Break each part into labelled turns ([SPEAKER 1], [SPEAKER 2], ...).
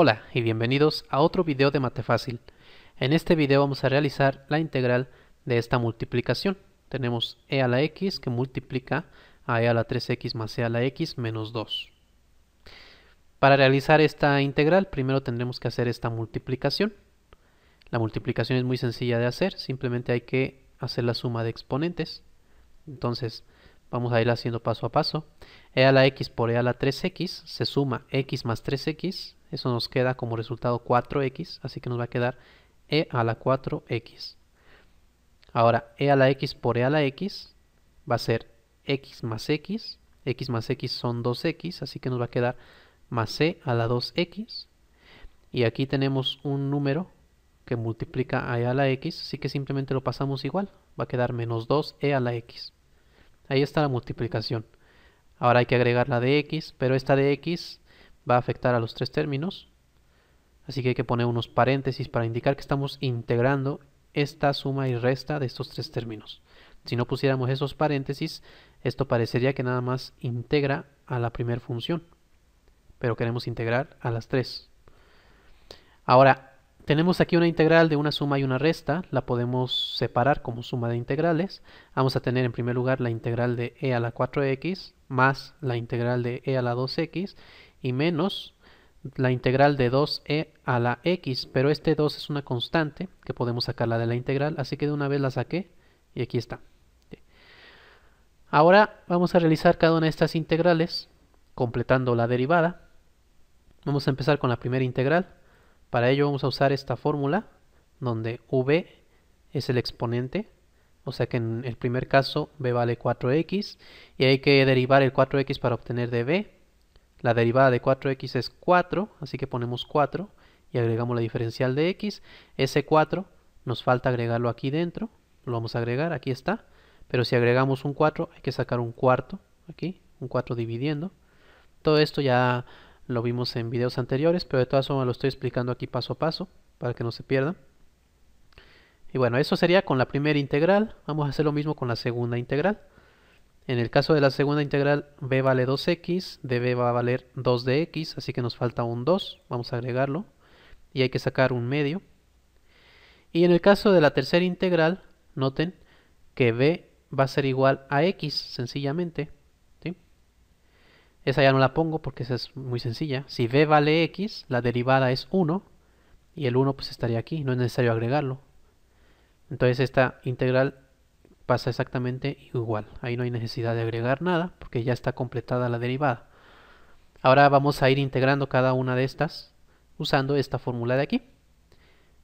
[SPEAKER 1] Hola y bienvenidos a otro video de Mate Fácil. En este video vamos a realizar la integral de esta multiplicación. Tenemos e a la x que multiplica a e a la 3x más e a la x menos 2. Para realizar esta integral primero tendremos que hacer esta multiplicación. La multiplicación es muy sencilla de hacer, simplemente hay que hacer la suma de exponentes. Entonces vamos a ir haciendo paso a paso. e a la x por e a la 3x se suma x más 3x eso nos queda como resultado 4x, así que nos va a quedar e a la 4x. Ahora, e a la x por e a la x va a ser x más x. x más x son 2x, así que nos va a quedar más e a la 2x. Y aquí tenemos un número que multiplica a e a la x, así que simplemente lo pasamos igual. Va a quedar menos 2e a la x. Ahí está la multiplicación. Ahora hay que agregar la de x, pero esta de x va a afectar a los tres términos. Así que hay que poner unos paréntesis para indicar que estamos integrando esta suma y resta de estos tres términos. Si no pusiéramos esos paréntesis, esto parecería que nada más integra a la primera función. Pero queremos integrar a las tres. Ahora, tenemos aquí una integral de una suma y una resta. La podemos separar como suma de integrales. Vamos a tener en primer lugar la integral de e a la 4x más la integral de e a la 2x y menos la integral de 2e a la x, pero este 2 es una constante que podemos sacarla de la integral, así que de una vez la saqué y aquí está. Ahora vamos a realizar cada una de estas integrales completando la derivada. Vamos a empezar con la primera integral. Para ello vamos a usar esta fórmula donde v es el exponente, o sea que en el primer caso b vale 4x y hay que derivar el 4x para obtener db la derivada de 4x es 4, así que ponemos 4 y agregamos la diferencial de x. Ese 4 nos falta agregarlo aquí dentro, lo vamos a agregar, aquí está. Pero si agregamos un 4 hay que sacar un cuarto, aquí, un 4 dividiendo. Todo esto ya lo vimos en videos anteriores, pero de todas formas lo estoy explicando aquí paso a paso para que no se pierdan. Y bueno, eso sería con la primera integral. Vamos a hacer lo mismo con la segunda integral. En el caso de la segunda integral, b vale 2x, db va a valer 2 dx x, así que nos falta un 2, vamos a agregarlo, y hay que sacar un medio. Y en el caso de la tercera integral, noten que b va a ser igual a x, sencillamente. Esa ya no la pongo porque esa es muy sencilla. Si b vale x, la derivada es 1, y el 1 pues estaría aquí, no es necesario agregarlo. Entonces esta integral pasa exactamente igual. Ahí no hay necesidad de agregar nada porque ya está completada la derivada. Ahora vamos a ir integrando cada una de estas usando esta fórmula de aquí.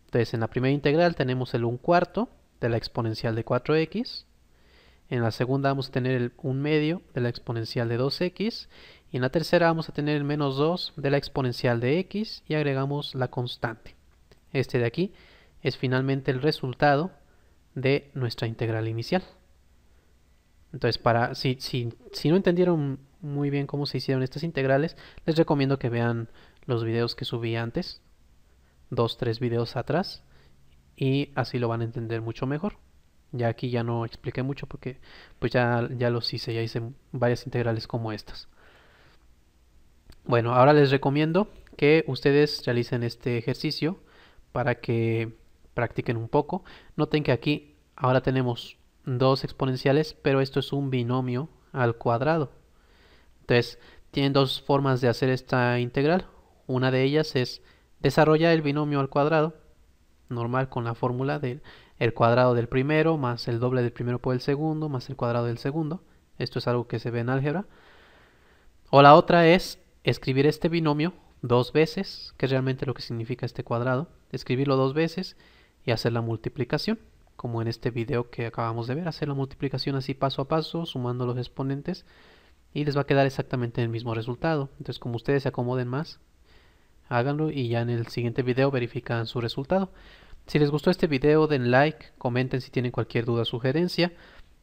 [SPEAKER 1] Entonces en la primera integral tenemos el 1 cuarto de la exponencial de 4x. En la segunda vamos a tener el 1 medio de la exponencial de 2x. Y en la tercera vamos a tener el menos 2 de la exponencial de x y agregamos la constante. Este de aquí es finalmente el resultado de nuestra integral inicial. Entonces, para si, si, si no entendieron muy bien cómo se hicieron estas integrales, les recomiendo que vean los videos que subí antes, dos, tres videos atrás, y así lo van a entender mucho mejor. Ya aquí ya no expliqué mucho porque pues ya, ya los hice, ya hice varias integrales como estas. Bueno, ahora les recomiendo que ustedes realicen este ejercicio para que practiquen un poco. Noten que aquí ahora tenemos dos exponenciales, pero esto es un binomio al cuadrado. Entonces, tienen dos formas de hacer esta integral. Una de ellas es desarrollar el binomio al cuadrado, normal con la fórmula del el cuadrado del primero más el doble del primero por el segundo más el cuadrado del segundo. Esto es algo que se ve en álgebra. O la otra es escribir este binomio dos veces, que es realmente lo que significa este cuadrado, escribirlo dos veces y hacer la multiplicación, como en este video que acabamos de ver, hacer la multiplicación así paso a paso, sumando los exponentes y les va a quedar exactamente el mismo resultado. Entonces como ustedes se acomoden más, háganlo y ya en el siguiente video verifican su resultado. Si les gustó este video den like, comenten si tienen cualquier duda o sugerencia,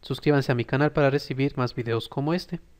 [SPEAKER 1] suscríbanse a mi canal para recibir más videos como este.